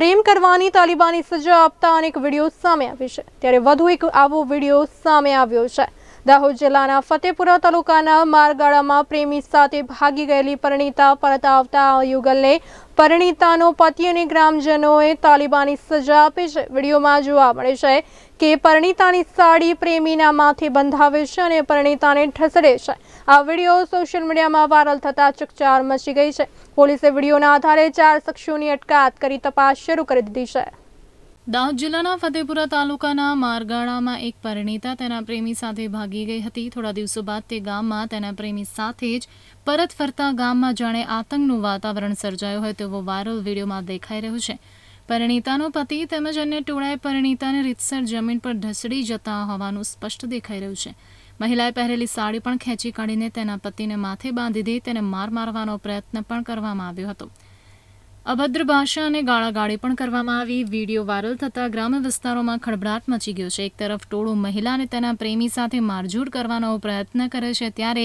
પ્રેમ કરવાની તાલિબાની સજા આપતા અનેક વિડીયો સામે આવી છે ત્યારે વધુ એક આવો વિડીયો સામે આવ્યો છે દાહોદ જિલ્લાના ફતેપુરા તાલુકાના મારગાળામાં પ્રેમી સાથે ભાગી ગયેલી પરિણીતા પરત આવતા યુગલને પરિણીતાનો પતિ અને ગ્રામજનોએ તાલિબાની સજા આપી છે વિડીયોમાં જોવા મળે છે કે પરિણીતાની સાડી પ્રેમીના માથે બંધાવે છે અને પરિણીતાને ઠસડે છે આ વિડીયો સોશિયલ મીડિયામાં વાયરલ થતાં ચકચાર મચી ગઈ છે પોલીસે વિડીયોના આધારે ચાર શખ્સોની અટકાયત કરી તપાસ શરૂ કરી દીધી છે દાહોદ જિલ્લાના ફતેપુરા તાલુકાના મારગાળામાં એક પરિણીતા તેના પ્રેમી સાથે ભાગી ગઈ હતી થોડા દિવસો બાદ તે ગામમાં તેના પ્રેમી સાથે જ પરત ફરતા ગામમાં જાણે આતંકનું વાતાવરણ સર્જાયું હોય તેવો વાયરલ વિડીયોમાં દેખાઈ રહ્યો છે પરિણીતાનો પતિ તેમજ અન્ય ટોળાએ પરિણીતાને રીતસર જમીન પર ઢસડી જતા હોવાનું સ્પષ્ટ દેખાઈ રહ્યું છે મહિલાએ પહેરેલી સાડી પણ ખેંચી કાઢીને તેના પતિને માથે બાંધી દઈ તેને માર મારવાનો પ્રયત્ન પણ કરવામાં આવ્યો હતો અભદ્ર ભાષા અને ગાળાગાળી પણ કરવામાં આવી વિડીયો વાયરલ થતાં ગ્રામ્ય વિસ્તારોમાં ખળભળાટ મચી ગયો છે એક તરફ ટોળું મહિલા અને તેના પ્રેમી સાથે મારઝૂડ કરવાનો પ્રયત્ન કરે છે ત્યારે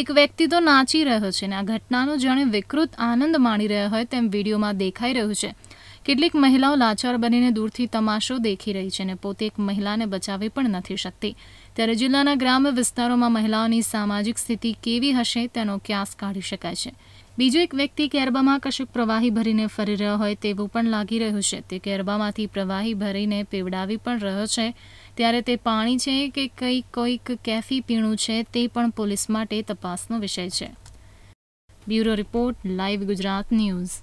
એક વ્યક્તિ તો નાચી રહ્યો છે અને આ ઘટનાનો જાણે વિકૃત આનંદ માણી રહ્યો હોય તેમ વિડીયોમાં દેખાઈ રહ્યું છે કેટલીક મહિલાઓ લાચાર બનીને દૂરથી તમાશો દેખી રહી છે અને પોતે એક મહિલાને બચાવી પણ નથી શકતી ત્યારે જિલ્લાના ગ્રામ્ય વિસ્તારોમાં મહિલાઓની સામાજિક સ્થિતિ કેવી હશે તેનો ક્યાસ કાઢી શકાય છે બીજો એક વ્યક્તિ કેરબામાં કશુંક પ્રવાહી ભરીને ફરી રહ્યો હોય તેવું પણ લાગી રહ્યું છે તે કેરબામાંથી પ્રવાહી ભરીને પીવડાવી પણ રહ્યો છે ત્યારે તે પાણી છે કે કંઈ કોઈક કેફી પીણું છે તે પણ પોલીસ માટે તપાસનો વિષય છે bureau report live Gujarat news